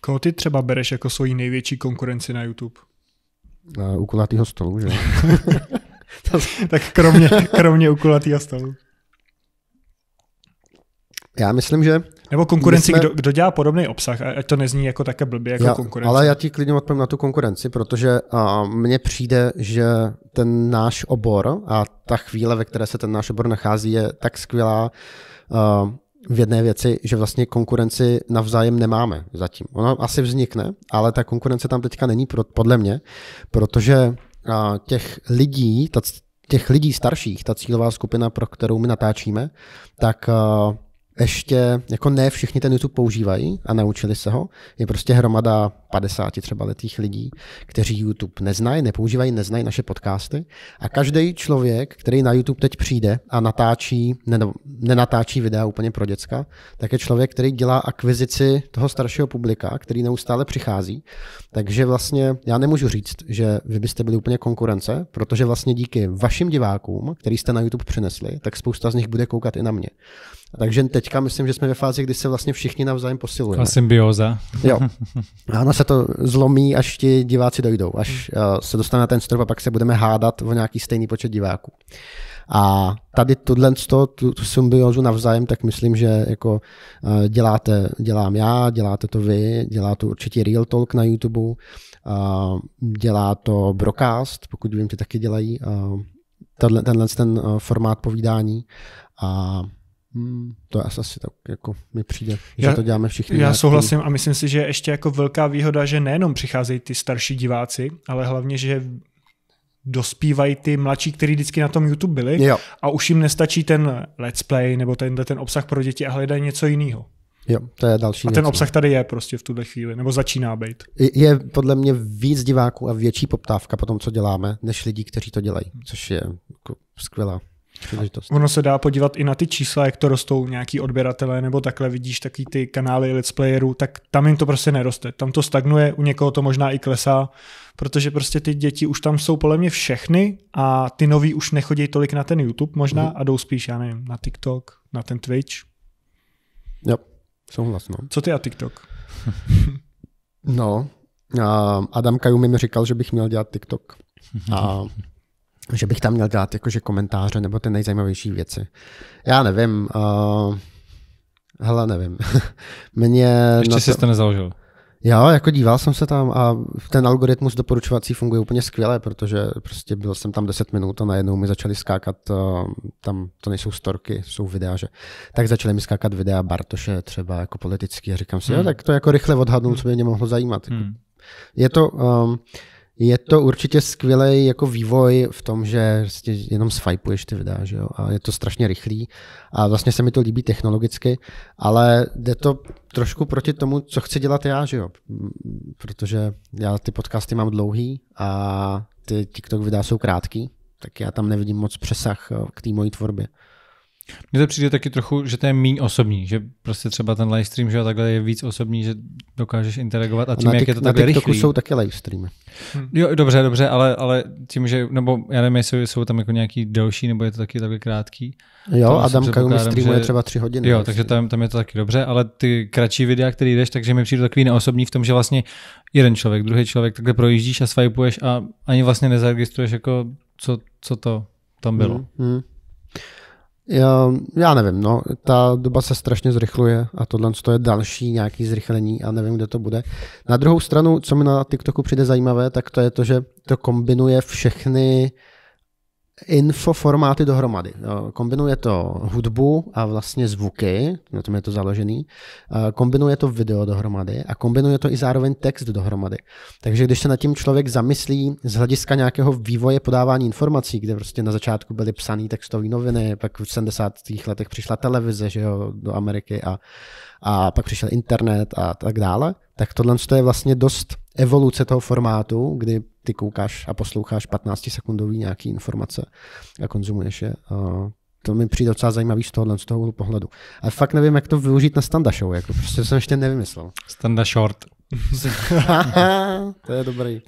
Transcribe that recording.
Koho ty třeba bereš jako svoji největší konkurenci na YouTube? Uh, u kulatýho stolu, že? tak kromě, kromě u kulatýho stolu. Já myslím, že... Nebo konkurenci, jsme... kdo, kdo dělá podobný obsah, ať to nezní jako také blbě jako já, konkurence. Ale já ti klidně odpovím na tu konkurenci, protože a, mně přijde, že ten náš obor a ta chvíle, ve které se ten náš obor nachází, je tak skvělá, a, v jedné věci, že vlastně konkurenci navzájem nemáme zatím. Ona asi vznikne, ale ta konkurence tam teďka není, podle mě, protože těch lidí, těch lidí starších, ta cílová skupina, pro kterou my natáčíme, tak ještě, jako ne všichni ten YouTube používají a naučili se ho. Je prostě hromada 50 třeba letých lidí, kteří YouTube neznají, nepoužívají, neznají naše podcasty. A každý člověk, který na YouTube teď přijde a natáčí, nenatáčí videa úplně pro děcka, tak je člověk, který dělá akvizici toho staršího publika, který neustále přichází. Takže vlastně já nemůžu říct, že vy byste byli úplně konkurence, protože vlastně díky vašim divákům, který jste na YouTube přinesli, tak spousta z nich bude koukat i na mě. Takže teďka myslím, že jsme ve fázi, kdy se vlastně všichni navzájem posilujeme. A symbioza. Jo. A ono se to zlomí, až ti diváci dojdou, až hmm. eh, se dostane na ten strop a pak se budeme hádat o nějaký stejný počet diváků. A tady tuhle, tu, tu symbiozu navzájem, tak myslím, že jako eh, děláte, dělám já, děláte to vy, dělá to určitě Real Talk na YouTube, dělá to Brocast, pokud vím, ty taky dělají eh, tenhle, tenhle ten formát povídání. A Hmm, to asi tak jako mi přijde, že já, to děláme všichni. Já souhlasím tím. a myslím si, že je ještě jako velká výhoda, že nejenom přicházejí ty starší diváci, ale hlavně, že dospívají ty mladší, kteří vždycky na tom YouTube byli jo. a už jim nestačí ten let's play nebo ten ten obsah pro děti a hledají něco jiného. Jo, to je další. A ten no. obsah tady je prostě v tuhle chvíli, nebo začíná být. Je, je podle mě víc diváků a větší poptávka po tom, co děláme, než lidí, kteří to dělají, což je jako skvělá příležitost. Ono se dá podívat i na ty čísla, jak to rostou nějaký odběratelé nebo takhle vidíš taky ty kanály let's playerů, tak tam jim to prostě neroste. Tam to stagnuje, u někoho to možná i klesá, protože prostě ty děti už tam jsou podle mě všechny a ty noví už nechodí tolik na ten YouTube možná mm. a jdou spíš, já nevím, na TikTok, na ten Twitch. Jo, souhlas, no. Co ty a TikTok? no, Adam Kajum mi říkal, že bych měl dělat TikTok. A že bych tam měl dát jakože komentáře nebo ty nejzajímavější věci. Já nevím, uh, hele, nevím. Mně Ještě to... jsi to nezaložil. Jo, jako díval jsem se tam a ten algoritmus doporučovací funguje úplně skvěle, protože prostě byl jsem tam 10 minut a najednou mi začaly skákat, eh, tam to nejsou storky, jsou videa, že tak začaly mi skákat videa Bartoše třeba jako politický a říkám si, hmm. jo, tak to jako rychle odhadnu, co by mě mohlo zajímat. Hmm. Jako- Je to, um, je to určitě skvělý jako vývoj v tom, že prostě jenom swipeuješ ty videa, že jo? a je to strašně rychlý a vlastně se mi to líbí technologicky, ale jde to trošku proti tomu, co chci dělat já, že jo? protože já ty podcasty mám dlouhý a ty TikTok videa jsou krátký, tak já tam nevidím moc přesah eh, k té mojí tvorbě. Mně to přijde taky trochu, že to je méně osobní, že prostě třeba ten livestream, že takhle je víc osobní, že dokážeš interagovat a tím, a na jak je to takhle rychlý. jsou taky livestreamy. Hm. Jo, dobře, dobře, ale, ale tím, že, nebo já nevím, jestli jsou tam jako nějaký delší, nebo je to taky takhle krátký. Jo, Adam Kajumi streamuje že, třeba tři hodiny. Jo, takže tam, tam je to taky dobře, ale ty kratší videa, které jdeš, takže mi přijde takový neosobní v tom, že vlastně jeden člověk, druhý člověk takhle projíždíš a swipeuješ a ani vlastně nezaregistruješ jako co, co to tam bylo. Hmm, hmm. Já, já nevím, no, ta doba se strašně zrychluje a tohle to je další nějaký zrychlení a nevím, kde to bude. Na druhou stranu, co mi na TikToku přijde zajímavé, tak to je to, že to kombinuje všechny uh, Info formáty dohromady. Kombinuje to hudbu a vlastně zvuky, na tom je to založený, kombinuje to video dohromady a kombinuje to i zároveň text dohromady. Takže když se nad tím člověk zamyslí z hlediska nějakého vývoje podávání informací, kde prostě na začátku byly psané textové noviny, pak v 70. letech přišla televize že jo, do Ameriky a, a pak přišel internet a tak dále, tak tohle je vlastně dost evoluce toho formátu, kdy ty koukáš a posloucháš 15-sekundový nějaký informace a konzumuješ je. To mi přijde docela zajímavý z tohohle z toho pohledu. Ale fakt nevím, jak to využít na standa show, jako prostě jsem ještě nevymyslel. Standa short. to je dobrý.